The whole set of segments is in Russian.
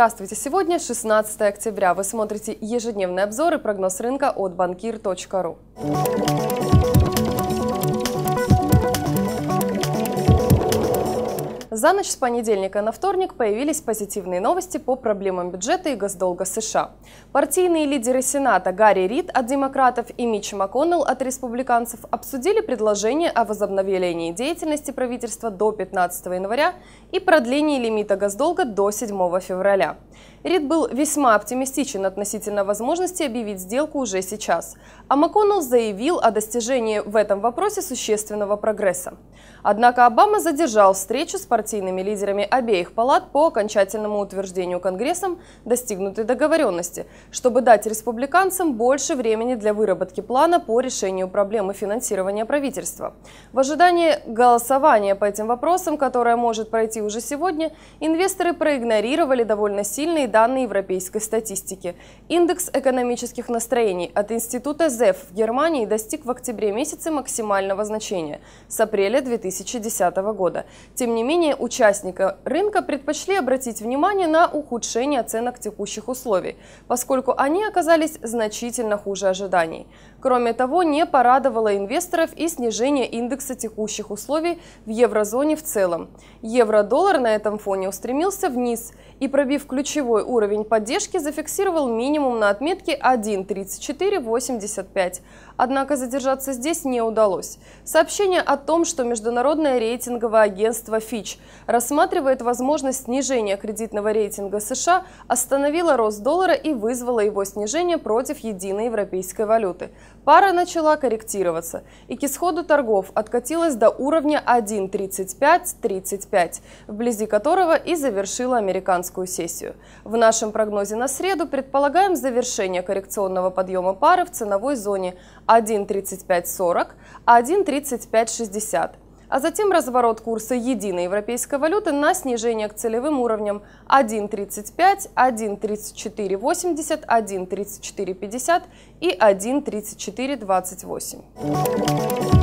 Здравствуйте! Сегодня 16 октября. Вы смотрите ежедневные обзоры прогноз рынка от банкир.ру. За ночь с понедельника на вторник появились позитивные новости по проблемам бюджета и госдолга США. Партийные лидеры Сената Гарри Рид от демократов и Митч МакКоннелл от республиканцев обсудили предложение о возобновлении деятельности правительства до 15 января и продлении лимита госдолга до 7 февраля. Рид был весьма оптимистичен относительно возможности объявить сделку уже сейчас, а МакКоннелл заявил о достижении в этом вопросе существенного прогресса. Однако Обама задержал встречу с партийными лидерами обеих палат по окончательному утверждению Конгрессом достигнутой договоренности, чтобы дать республиканцам больше времени для выработки плана по решению проблемы финансирования правительства. В ожидании голосования по этим вопросам, которое может пройти уже сегодня, инвесторы проигнорировали довольно сильные данные европейской статистики. Индекс экономических настроений от Института ЗЕФ в Германии достиг в октябре месяце максимального значения с апреля 2010 года. Тем не менее, участника рынка предпочли обратить внимание на ухудшение оценок текущих условий, поскольку они оказались значительно хуже ожиданий. Кроме того, не порадовало инвесторов и снижение индекса текущих условий в еврозоне в целом. Евро-доллар на этом фоне устремился вниз и, пробив ключевой Ключевой уровень поддержки зафиксировал минимум на отметке 1.3485. Однако задержаться здесь не удалось. Сообщение о том, что международное рейтинговое агентство Fitch рассматривает возможность снижения кредитного рейтинга США, остановило рост доллара и вызвало его снижение против единой европейской валюты. Пара начала корректироваться, и к исходу торгов откатилась до уровня 1.3535, вблизи которого и завершила американскую сессию. В нашем прогнозе на среду предполагаем завершение коррекционного подъема пары в ценовой зоне 1.3540, 1.3560 а затем разворот курса единой европейской валюты на снижение к целевым уровням 1.35, 1.3480, 1.3450 и 1.3428.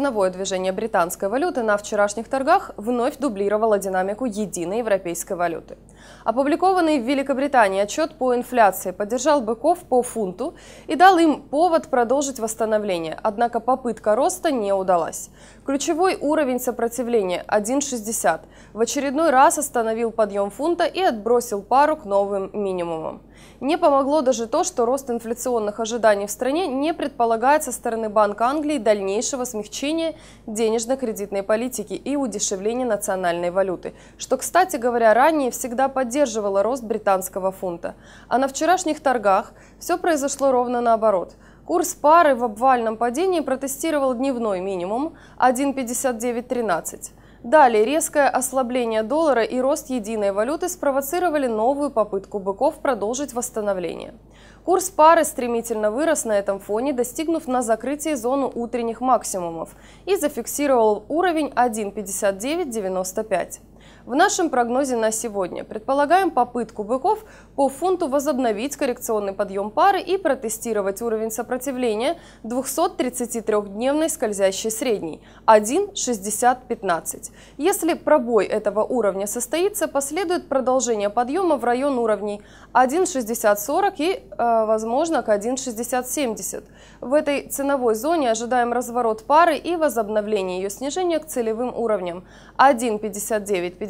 Ценовое движение британской валюты на вчерашних торгах вновь дублировало динамику единой европейской валюты. Опубликованный в Великобритании отчет по инфляции поддержал быков по фунту и дал им повод продолжить восстановление, однако попытка роста не удалась. Ключевой уровень сопротивления 1,60 в очередной раз остановил подъем фунта и отбросил пару к новым минимумам. Не помогло даже то, что рост инфляционных ожиданий в стране не предполагает со стороны Банка Англии дальнейшего смягчения денежно-кредитной политики и удешевления национальной валюты, что, кстати говоря, ранее всегда поддерживало рост британского фунта. А на вчерашних торгах все произошло ровно наоборот – Курс пары в обвальном падении протестировал дневной минимум 1.5913. Далее резкое ослабление доллара и рост единой валюты спровоцировали новую попытку быков продолжить восстановление. Курс пары стремительно вырос на этом фоне, достигнув на закрытии зону утренних максимумов и зафиксировал уровень 1.5995. В нашем прогнозе на сегодня предполагаем попытку быков по фунту возобновить коррекционный подъем пары и протестировать уровень сопротивления 233-дневной скользящей средней 1.6015. Если пробой этого уровня состоится, последует продолжение подъема в район уровней 1.6040 и, э, возможно, к 1.6070. В этой ценовой зоне ожидаем разворот пары и возобновление ее снижения к целевым уровням 1.5950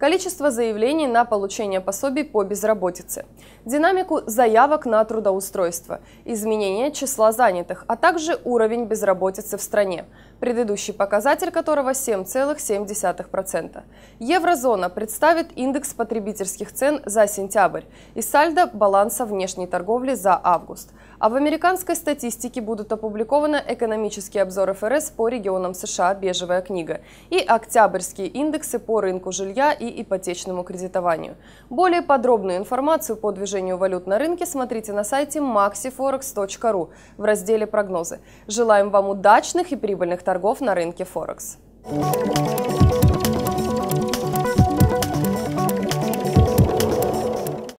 количество заявлений на получение пособий по безработице, динамику заявок на трудоустройство, изменение числа занятых, а также уровень безработицы в стране, предыдущий показатель которого 7,7%. Еврозона представит индекс потребительских цен за сентябрь и сальдо баланса внешней торговли за август. А в американской статистике будут опубликованы экономические обзоры ФРС по регионам США «Бежевая книга» и октябрьские индексы по рынку жилья и ипотечному кредитованию. Более подробную информацию по движению валют на рынке смотрите на сайте maxiforex.ru в разделе «Прогнозы». Желаем вам удачных и прибыльных торгов на рынке Форекс. Thank you.